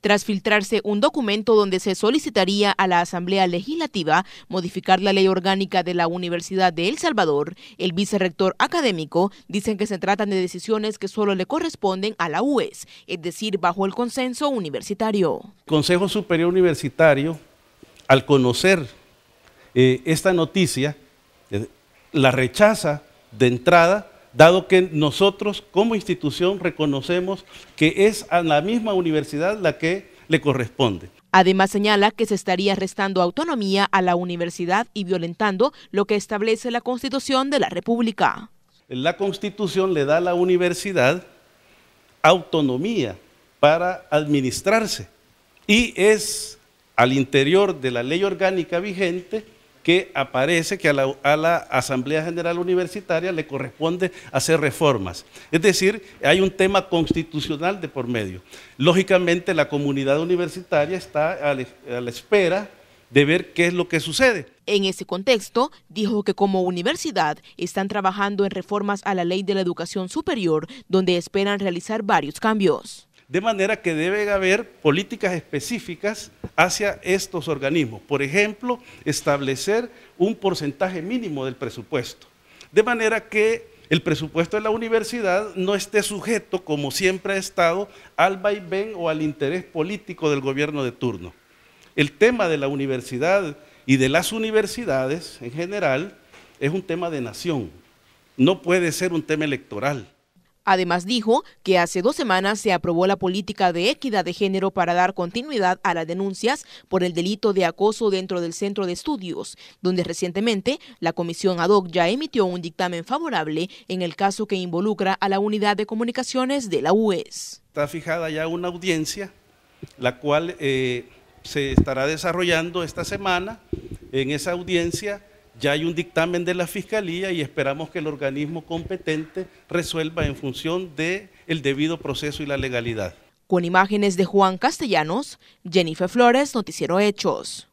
tras filtrarse un documento donde se solicitaría a la Asamblea Legislativa modificar la ley orgánica de la Universidad de El Salvador, el vicerrector académico dice que se tratan de decisiones que solo le corresponden a la UES, es decir, bajo el consenso universitario. Consejo Superior Universitario, al conocer eh, esta noticia, eh, la rechaza de entrada dado que nosotros como institución reconocemos que es a la misma universidad la que le corresponde. Además señala que se estaría restando autonomía a la universidad y violentando lo que establece la Constitución de la República. La Constitución le da a la universidad autonomía para administrarse y es al interior de la ley orgánica vigente que aparece que a la, Asamblea General Universitaria le corresponde hacer reformas. Es decir, hay un tema constitucional de por medio. Lógicamente la comunidad universitaria está a la espera de ver qué es lo que sucede. En ese contexto, dijo que como universidad están trabajando en reformas a la ley de la educación superior, donde esperan realizar varios cambios. De manera que debe haber políticas específicas hacia estos organismos. Por ejemplo, establecer un porcentaje mínimo del presupuesto. De manera que el presupuesto de la universidad no esté sujeto, como siempre ha estado, al vaivén o al interés político del gobierno de turno. El tema de la universidad y de las universidades en general es un tema de nación, no puede ser un tema electoral. Además dijo que hace dos semanas se aprobó la política de equidad de género para dar continuidad a las denuncias por el delito de acoso dentro del centro de estudios, donde recientemente la comisión ad hoc ya emitió un dictamen favorable en el caso que involucra a la unidad de comunicaciones de la UES. Está fijada ya una audiencia, la cual eh, se estará desarrollando esta semana. En esa audiencia ya hay un dictamen de la Fiscalía y esperamos que el organismo competente resuelva en función del el debido proceso y la legalidad. Con imágenes de Juan Castellanos, Jennifer Flores, Noticiero Hechos.